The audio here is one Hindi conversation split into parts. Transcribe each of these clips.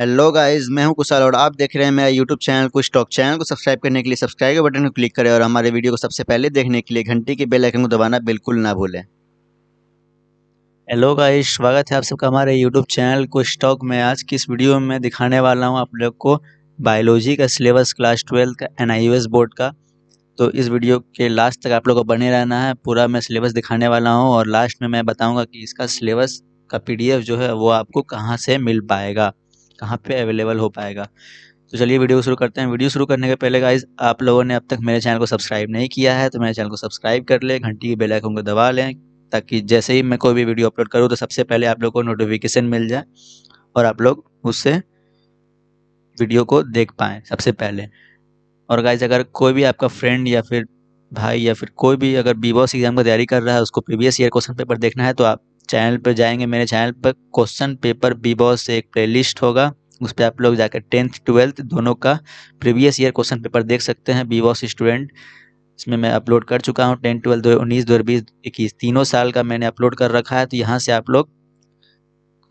हेलो गाइस मैं हूं कुशाल और आप देख रहे हैं मेरा यूट्यूब चैनल कुछ टॉक चैनल को सब्सक्राइब करने के लिए सब्सक्राइब के बटन को क्लिक करें और हमारे वीडियो को सबसे पहले देखने के लिए घंटी के बेल आइकन को दबाना बिल्कुल ना भूलें हेलो गाइस स्वागत है आप सबका हमारे यूट्यूब चैनल कुछ टॉक में आज की इस वीडियो में दिखाने वाला हूँ आप लोग को बायोलॉजी का सिलेबस क्लास ट्वेल्थ का एन बोर्ड का तो इस वीडियो के लास्ट तक आप लोग को बने रहना है पूरा मैं सिलेबस दिखाने वाला हूँ और लास्ट में मैं बताऊँगा कि इसका सिलेबस का एफ जो है वो आपको कहाँ से मिल पाएगा कहाँ पे अवेलेबल हो पाएगा तो चलिए वीडियो शुरू करते हैं वीडियो शुरू करने के पहले गाइज आप लोगों ने अब तक मेरे चैनल को सब्सक्राइब नहीं किया है तो मेरे चैनल को सब्सक्राइब कर लें घंटी की बेलाइकों को दबा लें ताकि जैसे ही मैं कोई भी वीडियो अपलोड करूँ तो सबसे पहले आप लोग को नोटिफिकेशन मिल जाए और आप लोग उससे वीडियो को देख पाएँ सबसे पहले और गाइज अगर कोई भी आपका फ्रेंड या फिर भाई या फिर कोई भी अगर बी बॉस एग्जाम की तैयारी कर रहा है उसको प्रीवियस ईयर क्वेश्चन पेपर देखना है तो आप चैनल पर जाएंगे मेरे चैनल पर क्वेश्चन पेपर बी बॉस से एक प्लेलिस्ट होगा उस पर आप लोग जाकर टेंथ ट्वेल्थ दोनों का प्रीवियस ईयर क्वेश्चन पेपर देख सकते हैं बी बॉस स्टूडेंट इसमें मैं अपलोड कर चुका हूँ टेंथ ट्वेल्थ दो हज़ार उन्नीस दो हज़ार बीस इक्कीस तीनों साल का मैंने अपलोड कर रखा है तो यहाँ से आप लोग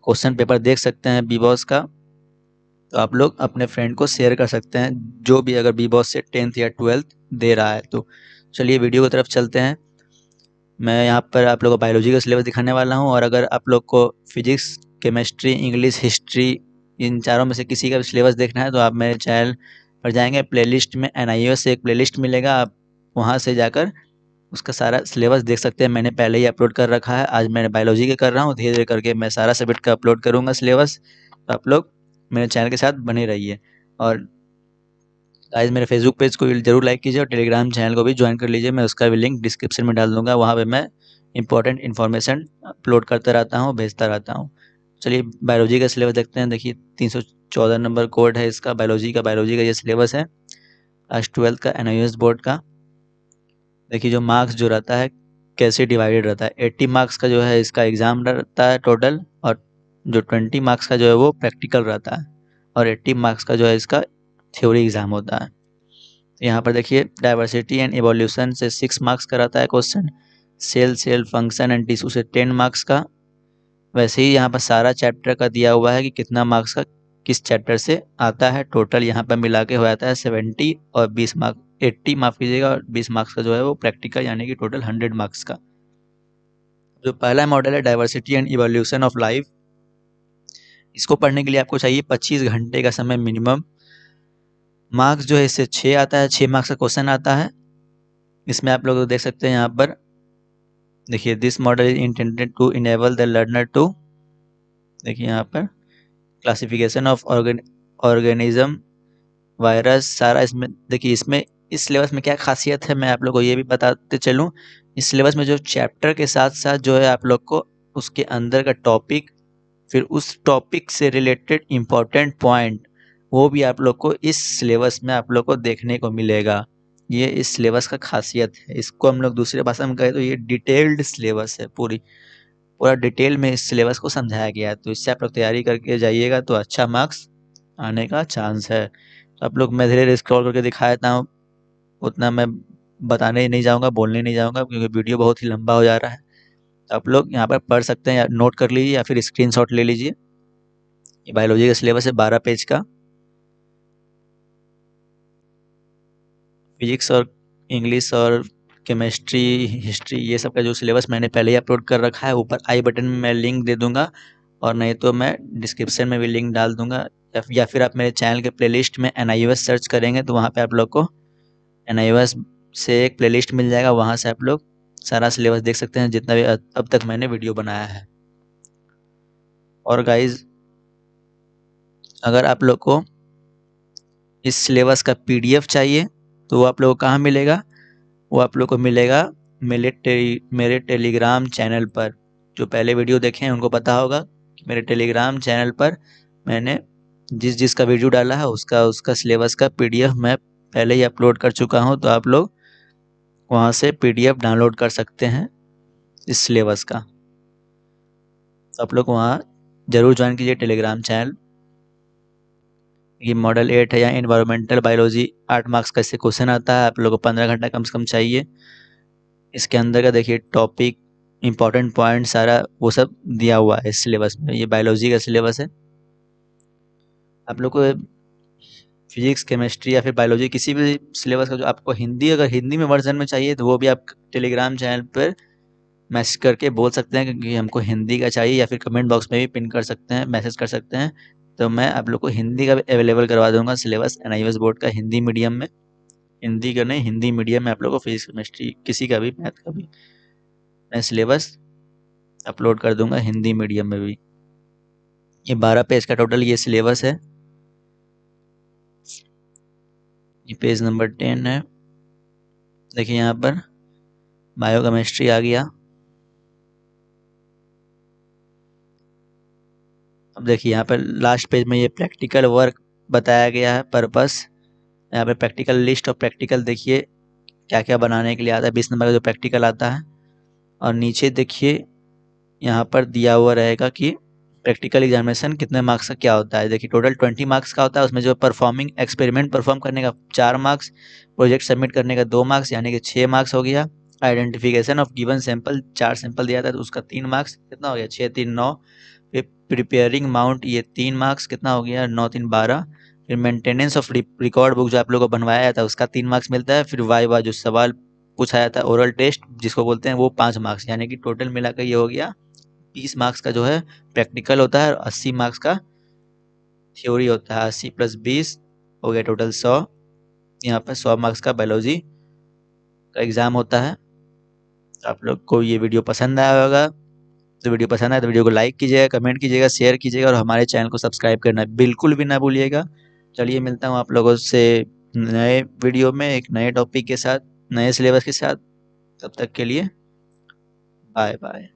क्वेश्चन पेपर देख सकते हैं बी बॉस का तो आप लोग अपने फ्रेंड को शेयर कर सकते हैं जो भी अगर बी बॉस से टेंथ या ट्वेल्थ दे रहा है तो चलिए वीडियो की तरफ चलते हैं मैं यहाँ पर आप लोगों को बायोलॉजी का सिलेबस दिखाने वाला हूँ और अगर आप लोग को फिजिक्स केमिस्ट्री इंग्लिश हिस्ट्री इन चारों में से किसी का सिलेबस देखना है तो आप मेरे चैनल पर जाएंगे प्लेलिस्ट में एन से एक प्लेलिस्ट मिलेगा आप वहाँ से जाकर उसका सारा सिलेबस देख सकते हैं मैंने पहले ही अपलोड कर रखा है आज मैंने बायोलॉजी के कर रहा हूँ धीरे धीरे करके मैं सारा सब्जेक्ट का अपलोड करूँगा सिलेबस तो आप लोग मेरे चैनल के साथ बने रहिए और गाइज मेरे फेसबुक पेज को जरूर लाइक कीजिए और टेलीग्राम चैनल को भी ज्वाइन कर लीजिए मैं उसका भी लिंक डिस्क्रिप्शन में डाल दूंगा वहाँ पर मैं इंपॉर्टेंट इन्फॉर्मेशन अपलोड करता रहता हूँ भेजता रहता हूँ चलिए बायोलॉजी का सिलेबस देखते हैं देखिए तीन सौ चौदह नंबर कोड है इसका बायोलॉजी का बायोलॉजी का ये सिलेबस है क्लास ट्वेल्थ का एन बोर्ड का देखिए जो मार्क्स जो रहता है कैसे डिवाइडेड रहता है एट्टी मार्क्स का जो है इसका एग्ज़ाम रहता है टोटल और जो ट्वेंटी मार्क्स का जो है वो प्रैक्टिकल रहता है और एट्टी मार्क्स का जो है इसका थ्योरी एग्ज़ाम होता है यहाँ पर देखिए डाइवर्सिटी एंड एवोल्यूशन से सिक्स मार्क्स का है question cell cell function and tissue से टेन मार्क्स का वैसे ही यहाँ पर सारा चैप्टर का दिया हुआ है कि कितना मार्क्स का किस चैप्टर से आता है टोटल यहाँ पर मिला के हो जाता है सेवेंटी और बीस मार्क्स एट्टी माफ़ कीजिएगा और बीस मार्क्स का जो है वो प्रैक्टिकल यानी कि टोटल हंड्रेड मार्क्स का जो पहला मॉडल है diversity and evolution of life इसको पढ़ने के लिए आपको चाहिए पच्चीस घंटे का समय मिनिमम मार्क्स जो है इससे छः आता है छः मार्क्स का क्वेश्चन आता है इसमें आप लोग देख सकते हैं यहाँ पर देखिए this model is intended to enable the learner to देखिए यहाँ पर क्लासिफिकेशन ऑफ ऑर्गेनिज्म वायरस सारा इसमें देखिए इसमें इस सिलेबस में क्या खासियत है मैं आप लोग को ये भी बताते चलूँ इस सिलेबस में जो चैप्टर के साथ साथ जो है आप लोग को उसके अंदर का टॉपिक फिर उस टॉपिक से रिलेटेड इम्पॉर्टेंट पॉइंट वो भी आप लोग को इस सिलेबस में आप लोग को देखने को मिलेगा ये इस सिलेबस का खासियत है इसको हम लोग दूसरे भाषा में कहें तो ये डिटेल्ड सिलेबस है पूरी पूरा डिटेल में इस सिलेबस को समझाया गया है तो इससे आप लोग तैयारी करके जाइएगा तो अच्छा मार्क्स आने का चांस है तो आप लोग मैं धीरे धीरे स्क्रॉल करके दिखा देता हूँ उतना मैं बताने नहीं जाऊँगा बोलने नहीं जाऊँगा क्योंकि वीडियो बहुत ही लंबा हो जा रहा है तो आप लोग यहाँ पर पढ़ सकते हैं या नोट कर लीजिए या फिर स्क्रीन ले लीजिए ये बायोलॉजी का सिलेबस है बारह पेज का फिजिक्स और इंग्लिश और केमिस्ट्री हिस्ट्री ये सब का जो सिलेबस मैंने पहले ही अपलोड कर रखा है ऊपर आई बटन में मैं लिंक दे दूंगा और नहीं तो मैं डिस्क्रिप्शन में भी लिंक डाल दूंगा या फिर आप मेरे चैनल के प्लेलिस्ट में एन सर्च करेंगे तो वहाँ पर आप लोग को एन से एक प्लेलिस्ट मिल जाएगा वहाँ से आप लोग सारा सिलेबस देख सकते हैं जितना भी अब तक मैंने वीडियो बनाया है और गाइज अगर आप लोग को इस सिलेबस का पीडीएफ चाहिए तो वो आप लोग को कहाँ मिलेगा वो आप लोग को मिलेगा मेरे टे, मेरे टेलीग्राम चैनल पर जो पहले वीडियो देखे हैं उनको पता होगा कि मेरे टेलीग्राम चैनल पर मैंने जिस जिस का वीडियो डाला है उसका उसका सिलेबस का पीडीएफ मैं पहले ही अपलोड कर चुका हूं तो आप लोग वहां से पीडीएफ डाउनलोड कर सकते हैं इस सिलेबस का आप लोग वहाँ ज़रूर ज्वाइन कीजिए टेलीग्राम चैनल ये मॉडल एट है या इन्वायरमेंटल बायोलॉजी आठ मार्क्स का इससे क्वेश्चन आता है आप लोगों को पंद्रह घंटा कम से कम चाहिए इसके अंदर का देखिए टॉपिक इंपॉर्टेंट पॉइंट सारा वो सब दिया हुआ है सिलेबस में ये बायोलॉजी का सिलेबस है आप लोग को फिजिक्स केमिस्ट्री या फिर बायोलॉजी किसी भी सिलेबस का जो आपको हिंदी अगर हिंदी में वर्जन में चाहिए तो वो भी आप टेलीग्राम चैनल पर मैसेज करके बोल सकते हैं कि हमको हिंदी का चाहिए या फिर कमेंट बॉक्स में भी पिन कर सकते हैं मैसेज कर सकते हैं तो मैं आप लोग को हिंदी का भी अवेलेबल करवा दूंगा सिलेबस एन बोर्ड का हिंदी मीडियम में हिंदी का नहीं हिंदी मीडियम में आप लोग को फिजिक्स केमिस्ट्री किसी का भी मैथ का भी मैं सिलेबस अपलोड कर दूंगा हिंदी मीडियम में भी ये बारह पेज का टोटल ये सिलेबस है ये पेज नंबर टेन है देखिए यहाँ पर बायो केमिस्ट्री आ गया अब देखिए यहाँ पर लास्ट पेज में ये प्रैक्टिकल वर्क बताया गया है पर्पस यहाँ पे प्रैक्टिकल लिस्ट और प्रैक्टिकल देखिए क्या क्या बनाने के लिए आता है बीस नंबर का जो प्रैक्टिकल आता है और नीचे देखिए यहाँ पर दिया हुआ रहेगा कि प्रैक्टिकल एग्जामिनेशन कितने मार्क्स का क्या होता है देखिए टोटल ट्वेंटी मार्क्स का होता है उसमें जो परफॉर्मिंग एक्सपेरिमेंट परफॉर्म करने का चार मार्क्स प्रोजेक्ट सबमिट करने का दो मार्क्स यानी कि छः मार्क्स हो गया आइडेंटिफिकेशन ऑफ गिवन सैंपल चार सैंपल दिया था तो उसका तीन मार्क्स कितना हो गया छः तीन नौ प्रिपेयरिंग माउंट ये तीन मार्क्स कितना हो गया नौ तीन बारह फिर मेंटेनेंस ऑफ रिकॉर्ड बुक जो आप लोगों को बनवाया था उसका तीन मार्क्स मिलता है फिर वाई वाई जो सवाल पूछाया था ओरल टेस्ट जिसको बोलते हैं वो पाँच मार्क्स यानी कि टोटल मिलाकर ये हो गया बीस मार्क्स का जो है प्रैक्टिकल होता है और अस्सी मार्क्स का थ्योरी होता है अस्सी प्लस बीस हो गया टोटल सौ यहाँ पर सौ मार्क्स का बायोलॉजी का एग्ज़ाम होता है आप लोग को ये वीडियो पसंद आया होगा तो वीडियो पसंद आए तो वीडियो को लाइक कीजिएगा कमेंट कीजिएगा शेयर कीजिएगा और हमारे चैनल को सब्सक्राइब करना बिल्कुल भी ना भूलिएगा चलिए मिलता हूँ आप लोगों से नए वीडियो में एक नए टॉपिक के साथ नए सिलेबस के साथ तब तक के लिए बाय बाय